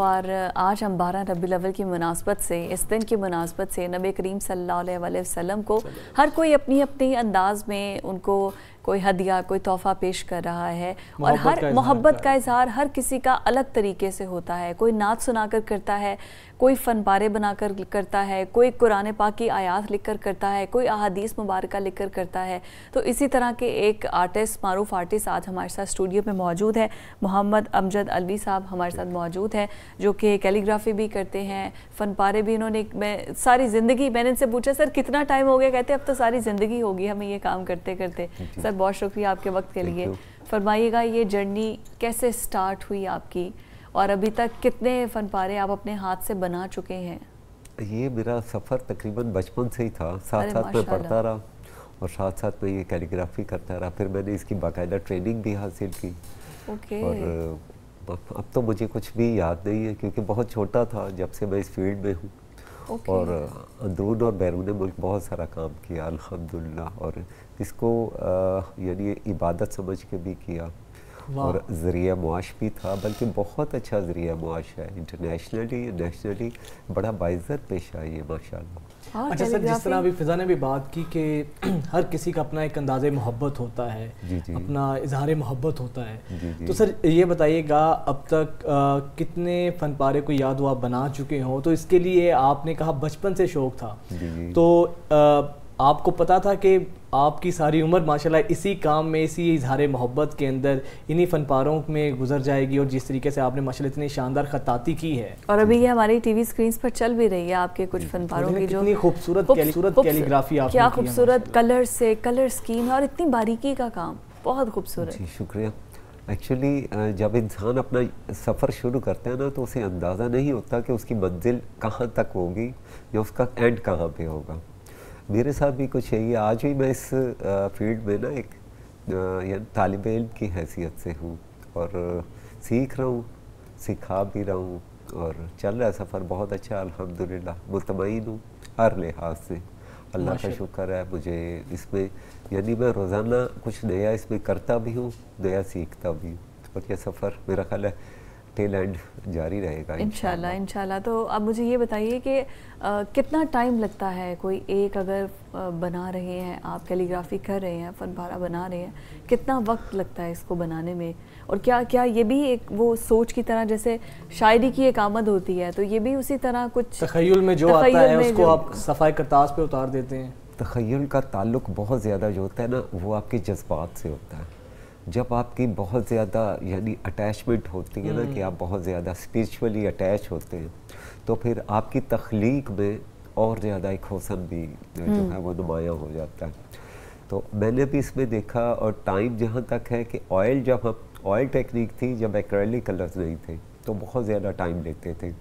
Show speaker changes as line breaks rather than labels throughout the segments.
और आज हम बारह रबी अवल की मुनासबत से इस दिन की मुनासबत से नबी करीम सल्लल्लाहु अलैहि वसल्लम को हर कोई अपनी अपनी अंदाज में उनको कोई हदिया कोई तोहफा पेश कर रहा है और हर मोहब्बत का इजहार हर किसी का अलग तरीके से होता है कोई नात सुनाकर करता है कोई फनपारे बनाकर करता है कोई कुरान पाक की आयात लिख कर करता है कोई अहादीस मुबारक लिख कर करता है तो इसी तरह के एक आर्टिस्ट मारूफ आर्टिस्ट आज हमारे साथ स्टूडियो में मौजूद है मोहम्मद अमजद अलवी साहब हमारे साथ मौजूद हैं जो कि कैलीग्राफी भी करते हैं फनपारे भी इन्होंने मैं सारी ज़िंदगी मैंने इनसे पूछा सर कितना टाइम हो गया कहते अब तो सारी ज़िंदगी होगी हमें ये काम करते करते सर सर बहुत शुक्रिया आपके वक्त के लिए फरमाइएगा ये जर्नी कैसे स्टार्ट हुई आपकी और अभी तक कितने फन पारे आप अपने हाथ से बना चुके हैं
ये मेरा सफ़र तकरीबन बचपन से ही था साथ साथ में पढ़ता रहा और साथ साथ में ये कैलीग्राफी करता रहा फिर मैंने इसकी बाकायदा ट्रेनिंग भी हासिल की ओके और अब तो मुझे कुछ भी याद नहीं है क्योंकि बहुत छोटा था जब से मैं इस फील्ड में हूँ और अंदरून और बैरून मुल्क बहुत सारा काम किया अलहमदिल्ला और इसको यानी इबादत समझ के भी किया और ज़रिया मुआश भी था बल्कि बहुत अच्छा ज़रिया मुआश है इंटरनेशनली नेशनली बड़ा बाइज़त पेशा है ये माशा
अच्छा सर जिस तरह अभी
फ़िज़ा ने भी बात की कि हर किसी का अपना एक अंदाज़ मोहब्बत होता है जी जी अपना इजहार मोहब्बत होता है जी जी तो सर ये बताइएगा अब तक आ, कितने फन पारे को याद हुआ बना चुके हों तो इसके लिए आपने कहा बचपन से शौक था जी जी तो आ, आपको पता था कि आपकी सारी उम्र माशाल्लाह इसी काम में इसी इजहार मोहब्बत के अंदर इन्हीं फनपारों में गुजर जाएगी और जिस तरीके से आपने माशाल्लाह इतनी शानदार खताती की है
और अभी ये हमारी टीवी स्क्रीन पर चल भी रही है आपके कुछ फनपारों की जो
खूबसूरत खूबसूरत कैलीग्राफी क्या
खूबसूरत कलर से कलर स्कीम और इतनी बारीकी का काम बहुत खूबसूरत
शुक्रिया एक्चुअली जब इंसान अपना सफ़र शुरू करता है ना तो उसे अंदाज़ा नहीं होता कि उसकी मंजिल कहाँ तक होगी या उसका एंड कहाँ पे होगा मेरे साथ भी कुछ यही है आज भी मैं इस फील्ड में ना एक तालब इम की हैसियत से हूँ और सीख रहा हूँ सिखा भी रहा हूँ और चल रहा सफ़र बहुत अच्छा अल्हम्दुलिल्लाह मुतमिन हूँ हर लिहाज से अल्लाह का शुक्र है मुझे इसमें यानी मैं रोज़ाना कुछ नया इसमें करता भी हूँ नया सीखता भी हूँ और यह सफ़र मेरा ख्याल है टेल एंड जारी रहेगा
इंशाल्लाह इंशाल्लाह तो अब मुझे ये बताइए कि कितना टाइम लगता है कोई एक अगर बना रहे हैं आप कैलीग्राफी कर रहे हैं फनपारा बना रहे हैं कितना वक्त लगता है इसको बनाने में और क्या क्या ये भी एक वो सोच की तरह जैसे शायरी की एक आमद होती है तो ये भी उसी तरह कुछ
तखयल में जो आता है उसको आप सफ़ाई करताज पे उतार देते हैं तखयल का ताल्लुक बहुत ज़्यादा जो होता है ना वो आपके जज्बात से होता है जब आपकी बहुत ज़्यादा यानी अटैचमेंट होती है ना हम्म। कि आप बहुत ज़्यादा स्पिरिचुअली अटैच होते हैं तो फिर आपकी तख्लीक में और ज़्यादा एक हौसन भी जो हम्म। है वो नुमाया हो जाता है तो मैंने भी इसमें देखा और टाइम जहाँ तक है कि ऑयल जब हम ऑयल टेक्निक थी जब एक्रेलिक कलर्स नहीं थे तो बहुत ज़्यादा टाइम लेते थे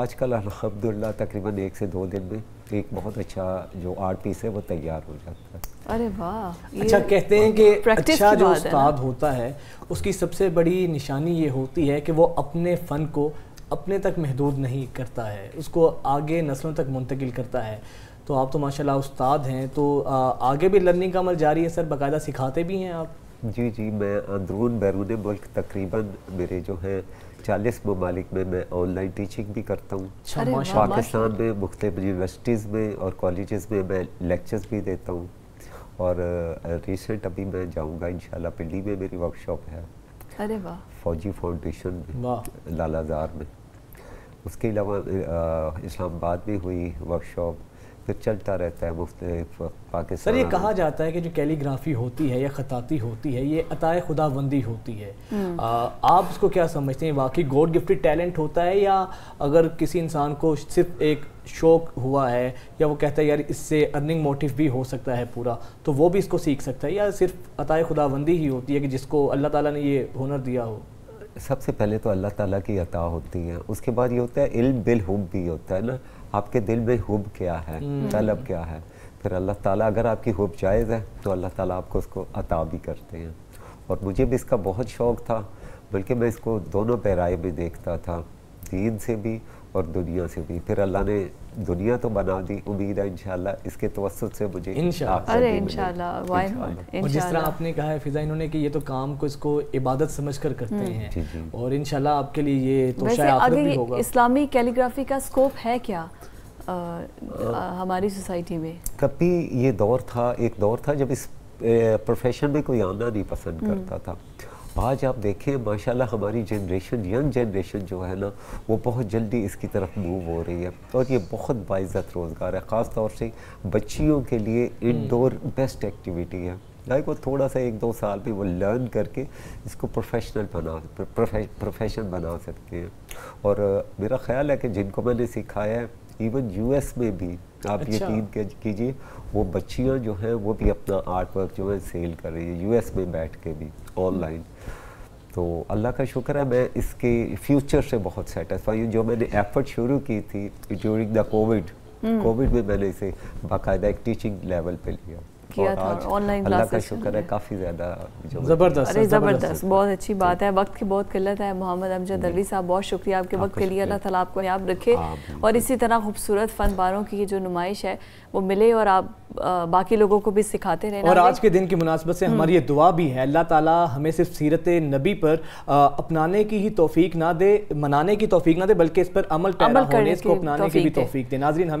आजकल अलहमदिल्ला तकरीबन एक से दो दिन में एक बहुत अच्छा जो आर्ट पीस है वो तैयार हो जाता
है अरे वाह अच्छा कहते हैं कि अच्छा जो उस्ताद
होता है उसकी सबसे बड़ी निशानी ये होती है कि वो अपने फ़न को अपने तक महदूद नहीं करता है उसको आगे नस्लों तक मुंतकिल करता है तो आप तो माशाल्लाह उस्ताद हैं तो आगे भी लर्निंग का अमल जारी है सर बाकायदा सिखाते भी हैं आप
जी जी मैं अंदरून बैरून मुल्क तकरीबन मेरे जो है चालीस ममालिक में मैं ऑनलाइन टीचिंग भी करता हूँ अच्छा, पाकिस्तान में मुख्तलिफ यूनिवर्सिटीज़ में और कॉलेज़ में मैं लेक्चर्स भी देता हूँ और रिसेंट अभी मैं जाऊँगा इन पिंडी में मेरी वर्कशॉप है अरे वाह फौजी फाउंडेशन लालाजार में उसके अलावा इस्लामाबाद में हुई वर्कशॉप उसका चलता रहता है मुफ्त पाकिस्तान सर ये कहा
जाता है कि जो कैलीग्राफी होती है या खताती होती है ये अताए खुदाबंदी होती है हम्म। आ, आप उसको क्या समझते हैं वाकई गॉड गिफ्टेड टैलेंट होता है या अगर किसी इंसान को सिर्फ एक शौक हुआ है या वो कहता है यार इससे अर्निंग मोटिव भी हो सकता है पूरा तो वो भी इसको सीख सकता है या सिर्फ अताए खुदाबंदी ही होती है कि जिसको अल्लाह ताला ने ये हुनर दिया हो
सबसे पहले तो अल्लाह ताला की अता होती है उसके बाद ये होता है इल बिल हुब भी होता है ना आपके दिल में हुब क्या है हम्म। तलब क्या है फिर अल्लाह ताला अगर आपकी हुब जायज़ है तो अल्लाह ताला आपको उसको अता भी करते हैं और मुझे भी इसका बहुत शौक़ था बल्कि मैं इसको दोनों पैराए में देखता था दीन से भी और दुनिया से भी फिर अल्लाह ने दुनिया तो बना दी उम्मीद है इंशाल्लाह इसके तवसत से मुझे
अरे इंशाल्लाह और जिस तरह
आपने कहा है फिजा इन्होंने कि ये तो काम को इसको इबादत समझ कर करते हम्म। हैं जी जी। और इंशाल्लाह आपके लिए ये तो शायद भी होगा
इस्लामी कैलीग्राफी का स्कोप है क्या हमारी सोसाइटी में
कभी ये दौर था एक दौर था जब इस प्रोफेशन में कोई आना नहीं पसंद हम्म। करता था आज आप देखें माशाला हमारी जनरेशन यंग जनरेशन जो है ना वो बहुत जल्दी इसकी तरफ मूव हो रही है और ये बहुत बाइज़त रोज़गार है ख़ास तौर से बच्चियों के लिए इनडोर बेस्ट एक्टिविटी है लाइक वो थोड़ा सा एक दो साल भी वो लर्न करके इसको प्रोफेशनल बना प्रोफेशन बना सकते हैं और मेरा ख्याल है कि जिनको मैंने सिखाया है इवन यूएस में भी आप अच्छा। यकीन कीजिए वो बच्चियाँ जो हैं वो भी अपना आर्ट वर्क जो है सेल कर रही है यूएस में बैठ के भी ऑनलाइन तो अल्लाह का शुक्र है मैं इसके फ्यूचर से बहुत सेटिस्फाई हूँ जो मैंने एफर्ट शुरू की थी ड्यूरिंग द कोविड कोविड में मैंने इसे बाकायदा एक टीचिंग लेवल पे लिया किया था ऑनलाइन क्लासेस का शुक्र है काफ़ी ज़्यादा ज़बरदस्त अरे ज़बरदस्त
बहुत अच्छी बात है वक्त की बहुत किल्लत है मोहम्मद अमजद हम्म। अली साहब बहुत शुक्रिया आपके वक्त के लिए अल्लाह ताला आपको याद रखे हाँ, और इसी तरह खूबसूरत फ़नपारों की जो नुमाइश है वो मिले और आप बाकी लोगों को भी सिखाते रहे और आज
के दिन की मुनासबत से हमारी ये हम्म। दुआ भी है अल्लाह ताला हमें सिर्फ सीरत नबी पर अपनाने की ही तोफ़ी ना दे मनाने की तोफ़ी ना दे बल्कि इस पर अमल पैदा होने इसको अपनाने की भी तोफ़ी दे नाजरीन हमें